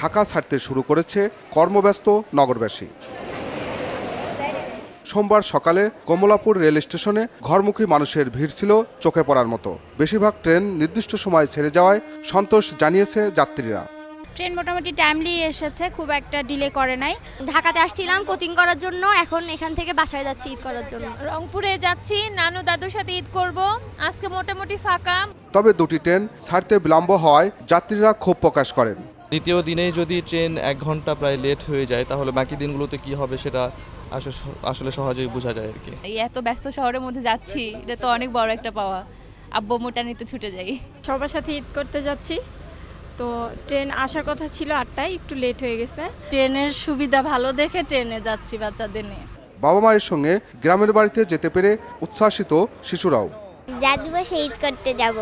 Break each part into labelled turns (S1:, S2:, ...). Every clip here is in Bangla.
S1: ঢাকা ছাড়তে শুরু করেছে কর্মব্যস্ত নগরবাসী সোমবার সকালে কমলাপুর রেল স্টেশনে ঘরমুখী মানুষের ভিড় ছিল চোখে পড়ার মতো বেশিরভাগ ট্রেন নির্দিষ্ট সময় ছেড়ে যাওয়ায় সন্তোষ জানিয়েছে যাত্রীরা
S2: ট্রেন মোটামুটি টাইমলি এসেছে খুব একটা ডিলে করে নাই ঢাকাতে আসছিলাম কোচিং করার জন্য এখন এখান থেকে বাসায় যাচ্ছি ঈদ করার জন্য রংপুরে যাচ্ছি নানু দাদুর সাথে ঈদ করব আজকে মোটামুটি ফাঁকা
S1: তবে দুটি ট্রেন ছাড়তে বিলম্ব হওয়ায় যাত্রীরা ক্ষোভ প্রকাশ করেন দ্বিতীয় দিনেই যদি ট্রেন এক ঘন্টা প্রায় লেট হয়ে যায় তাহলে বাকি দিনগুলোতে কি হবে সেটা আসলে সহজেই বোঝা যায় আর কি
S2: এই এত ব্যস্ত শহরের মধ্যে যাচ্ছি এটা তো অনেক বড় একটা পাওয়া আব্বু মোটানিতে ছুটে যাই সবার সাথে ঈদ করতে যাচ্ছি তো ট্রেন আসার কথা ছিল আটটায় একটু লেট হয়ে গেছে ট্রেনের সুবিধা ভালো দেখে ট্রেনে যাচ্ছি বাচ্চাদের নিয়ে
S1: বাবা মায়ের সঙ্গে গ্রামের বাড়িতে যেতে পেরে উচ্ছ্বাসিত শিশুরাও
S2: দাদু বাসা ঈদ করতে যাব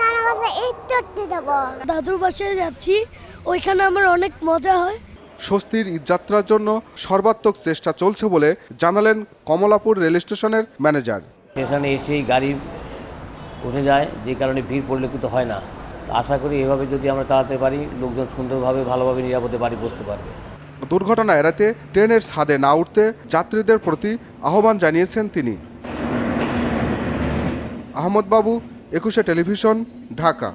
S2: নানা বাসা ঈদ করতে যাব দাদুর বাসায় যাচ্ছি ওইখানে আমার অনেক মজা হয়
S1: স্বস্তির যাত্রার জন্য সর্বাত্মক চেষ্টা চলছে বলে জানালেন কমলাপুর রেল স্টেশনের ম্যানেজার
S2: স্টেশনে এসেই গাড়ি উঠে যায় যে কারণে ভিড় কিন্তু হয় না আশা করি এভাবে যদি আমরা তাড়াতে পারি লোকজন সুন্দরভাবে ভালোভাবে নিরাপদে বাড়ি বসতে পারবে
S1: দুর্ঘটনা এড়াতে ট্রেনের ছাদে না উঠতে যাত্রীদের প্রতি আহ্বান জানিয়েছেন তিনি আহমদ বাবু একুশে টেলিভিশন ঢাকা